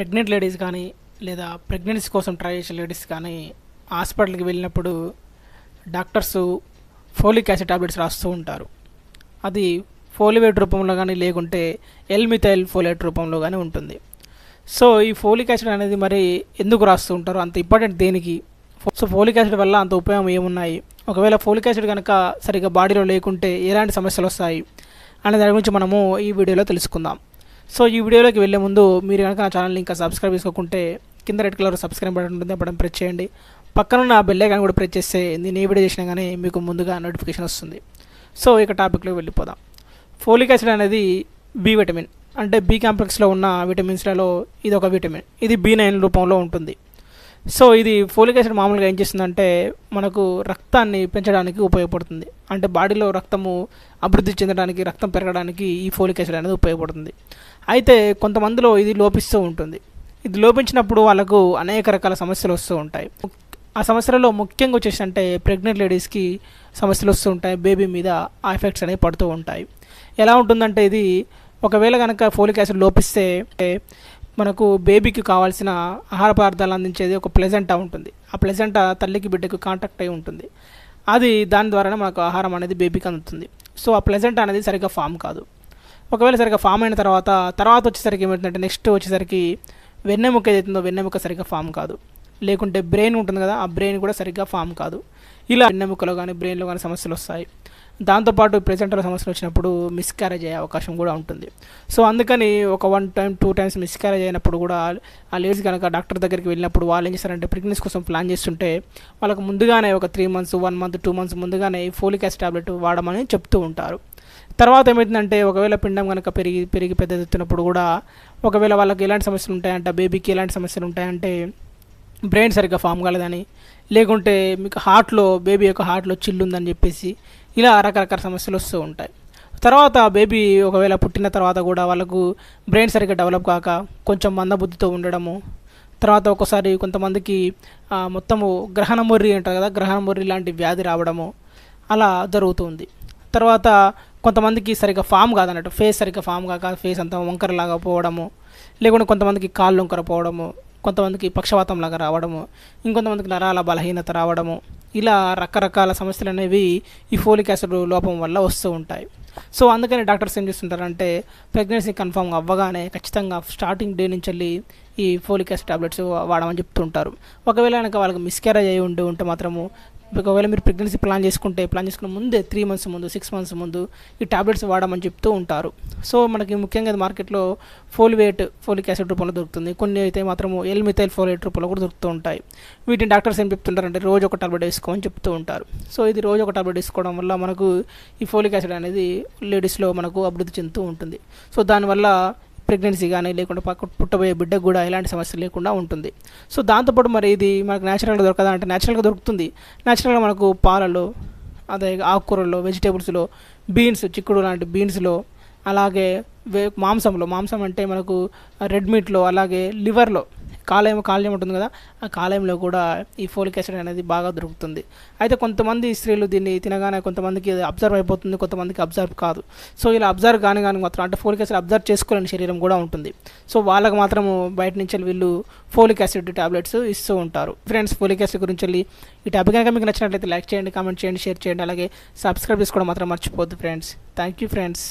pregnant ladies కానీ లేదా pregnancy కోసం ట్రై చేసే లేడీస్ కానీ హాస్పిటల్కి వెళ్ళినప్పుడు డాక్టర్స్ ఫోలిక్ యాసిడ్ టాబ్లెట్స్ రాస్తూ ఉంటారు అది ఫోలివేట్ రూపంలో కానీ లేకుంటే ఎల్మిథైల్ ఫోలేట్ రూపంలో కానీ ఉంటుంది సో ఈ ఫోలిక్ యాసిడ్ అనేది మరి ఎందుకు రాస్తూ ఉంటారు అంత ఇంపార్టెంట్ దేనికి సో ఫోలిక్ యాసిడ్ వల్ల అంత ఉపయోగం ఏమున్నాయి ఒకవేళ ఫోలిక్ యాసిడ్ కనుక సరిగ్గా బాడీలో లేకుంటే ఎలాంటి సమస్యలు వస్తాయి అనే దాని గురించి మనము ఈ వీడియోలో తెలుసుకుందాం సో ఈ వీడియోలోకి వెళ్ళే ముందు మీరు కనుక నా ఛానల్ని ఇంకా సబ్స్క్రైబ్ చేసుకోకుంటే కింద రెడ్ కలర్ సబ్స్క్రైబ్ బటన్ ఉంటుంది బటన్ ప్రెస్ చేయండి పక్కన ఉన్న కానీ కూడా ప్రెస్ చేస్తే నేను ఏ వీడియో చేసినా కానీ మీకు ముందుగా నోటిఫికేషన్ వస్తుంది సో ఇక టాపిక్లో వెళ్ళిపోదాం ఫోలిక్ యాసిడ్ అనేది బి విటమిన్ అంటే బి కాంప్లెక్స్లో ఉన్న విటమిన్స్లలో ఇది ఒక విటమిన్ ఇది బి నైన్ రూపంలో ఉంటుంది సో ఇది ఫోలిక్ యాసిడ్ మామూలుగా ఏం చేస్తుందంటే మనకు రక్తాన్ని పెంచడానికి ఉపయోగపడుతుంది అంటే బాడీలో రక్తము అభివృద్ధి చెందడానికి రక్తం పెరగడానికి ఈ ఫోలిక్ యాసిడ్ అనేది ఉపయోగపడుతుంది అయితే కొంతమందిలో ఇది లోపిస్తూ ఉంటుంది ఇది లోపించినప్పుడు వాళ్ళకు అనేక రకాల సమస్యలు వస్తూ ఉంటాయి ఆ సమస్యలలో ముఖ్యంగా వచ్చేసి అంటే ప్రెగ్నెంట్ లేడీస్కి సమస్యలు వస్తూ ఉంటాయి బేబీ మీద ఆ ఎఫెక్ట్స్ అనేవి పడుతూ ఉంటాయి ఎలా ఉంటుందంటే ఇది ఒకవేళ కనుక ఫోలిక్ యాసిడ్ లోపిస్తే మనకు బేబీకి కావాల్సిన ఆహార పదార్థాలు అందించేది ఒక ప్లెజెంటా ఉంటుంది ఆ ప్లెజెంటా తల్లికి బిడ్డకు కాంటాక్ట్ అయి ఉంటుంది అది దాని ద్వారానే మనకు ఆహారం అనేది బేబీకి అందుతుంది సో ఆ ప్లెజెంట్ అనేది సరిగ్గా ఫామ్ కాదు ఒకవేళ సరిగ్గా ఫామ్ అయిన తర్వాత తర్వాత వచ్చేసరికి ఏమవుతుందంటే నెక్స్ట్ వచ్చేసరికి వెన్నెముక ఏదైతుందో వెన్నెముక సరిగ్గా ఫామ్ కాదు లేకుంటే బ్రెయిన్ ఉంటుంది కదా ఆ బ్రెయిన్ కూడా సరిగ్గా ఫామ్ కాదు ఇలా వెన్నెముకలో కానీ బ్రెయిన్లో కానీ సమస్యలు వస్తాయి దాంతోపాటు ప్రెజెంటర్ సమస్యలు వచ్చినప్పుడు మిస్క్యారేజ్ అయ్యే అవకాశం కూడా ఉంటుంది సో అందుకని ఒక one time two times miscarriage అయినప్పుడు కూడా ఆ లేడీస్ కనుక డాక్టర్ దగ్గరికి వెళ్ళినప్పుడు వాళ్ళు ఏం చేస్తారంటే ప్రెగ్నెన్సీ కోసం ప్లాన్ చేస్తుంటే వాళ్ళకు ముందుగానే ఒక three months one month two months ముందుగానే ఫోలిక్ టాబ్లెట్ వాడమని చెప్తూ ఉంటారు తర్వాత ఏమవుతుందంటే ఒకవేళ పిండం కనుక పెరిగి పెరిగి పెద్ద ఎత్తునప్పుడు కూడా ఒకవేళ వాళ్ళకి ఎలాంటి సమస్యలు ఉంటాయంటే బేబీకి ఎలాంటి సమస్యలు ఉంటాయంటే బ్రెయిన్ సరిగ్గా ఫామ్ కాలేదని లేకుంటే మీకు హార్ట్లో బేబీ యొక్క హార్ట్లో చిల్లు ఉందని చెప్పేసి ఇలా రకరకాల సమస్యలు వస్తూ ఉంటాయి తర్వాత బేబీ ఒకవేళ పుట్టిన తర్వాత కూడా వాళ్ళకు బ్రెయిన్ సరిగ్గా డెవలప్ కాక కొంచెం మందబుద్ధితో ఉండడము తర్వాత ఒకసారి కొంతమందికి మొత్తము గ్రహణ మొర్రి అంటారు కదా గ్రహణ మొర్రి లాంటి వ్యాధి రావడము అలా జరుగుతుంది తర్వాత కొంతమందికి సరిగ్గా ఫామ్ కాదన్నట్టు ఫేస్ సరిగ్గా ఫామ్ కాక ఫేస్ అంతా వంకరలాగా పోవడము లేకుంటే కొంతమందికి కాళ్ళు వంకర పోవడము కొంతమందికి పక్షవాతం లాగా రావడము ఇంకొంతమందికి నరాల బలహీనత రావడము ఇలా రకరకాల సమస్యలు అనేవి ఈ ఫోలిక్ యాసిడ్ లోపం వల్ల వస్తూ ఉంటాయి సో అందుకని డాక్టర్స్ ఏం చేస్తుంటారంటే ప్రెగ్నెన్సీ కన్ఫర్మ్ అవ్వగానే ఖచ్చితంగా స్టార్టింగ్ డే నుంచి వెళ్ళి ఈ ఫోలిక్ యాసిడ్ టాబ్లెట్స్ వాడమని చెప్తుంటారు ఒకవేళ కనుక వాళ్ళకి మిస్క్యారేజ్ అయ్యి ఉండి ఉంటే మాత్రము ఒకవేళ మీరు ప్రెగ్నెన్సీ ప్లాన్ చేసుకుంటే ప్లాన్ చేసుకున్న ముందే త్రీ మంత్స్ ముందు సిక్స్ మంత్స్ ముందు ఈ టాబ్లెట్స్ వాడమని చెప్తూ ఉంటారు సో మనకి ముఖ్యంగా మార్కెట్లో ఫోల్వేట్ ఫోలిక్ యాసిడ్ రూపంలో దొరుకుతుంది కొన్ని అయితే మాత్రం ఎల్మిథైల్ ఫోలేట్ రూపంలో కూడా దొరుకుతూ ఉంటాయి వీటిని డాక్టర్స్ ఏం చెప్తుంటారంటే రోజు ఒక టాబ్లెట్ వేసుకోమని చెప్తూ ఉంటారు సో ఇది రోజు ఒక టాబ్లెట్ వేసుకోవడం వల్ల మనకు ఈ ఫోలిక్ యాసిడ్ అనేది లేడీస్లో మనకు అభివృద్ధి చెందుతూ ఉంటుంది సో దానివల్ల ప్రెగ్నెన్సీ కానీ లేకుండా పక్క పుట్టబోయే బిడ్డకు కూడా ఎలాంటి సమస్య లేకుండా ఉంటుంది సో దాంతోపాటు మరి ఇది మనకు న్యాచురల్గా దొరకదా అంటే న్యాచురల్గా దొరుకుతుంది న్యాచురల్గా మనకు పాలలో అదే ఆకుకూరల్లో వెజిటేబుల్స్లో బీన్స్ చిక్కుడు లాంటి బీన్స్లో అలాగే మాంసంలో మాంసం అంటే మనకు రెడ్ మీట్లో అలాగే లివర్లో కాలేయం కాలేయం ఉంటుంది కదా ఆ కాలేయంలో కూడా ఈ ఫోలిక్ యాసిడ్ అనేది బాగా దొరుకుతుంది అయితే కొంతమంది స్త్రీలు దీన్ని తినగానే కొంతమందికి అబ్జర్వ్ అయిపోతుంది కొంతమందికి అబ్జర్వ్ కాదు సో ఇలా అబ్జర్వ్ కాని కానీ మాత్రం అంటే ఫోలిక్ యాసిడ్ అబ్జర్వ్ చేసుకోలేని శరీరం కూడా ఉంటుంది సో వాళ్ళకు మాత్రం బయట నుంచి వీళ్ళు ఫోలిక్ యాసిడ్ టాబ్లెట్స్ ఇస్తూ ఉంటారు ఫ్రెండ్స్ ఫోలిక్ యాసిడ్ గురించి వెళ్ళి ఈ టాపిక్ కనుక మీకు నచ్చినట్లయితే లైక్ చేయండి కామెంట్ చేయండి షేర్ చేయండి అలాగే సబ్స్క్రైబ్ చేసుకోవడం మాత్రం మర్చిపోద్దు ఫ్రెండ్స్ థ్యాంక్ యూ ఫ్రెండ్స్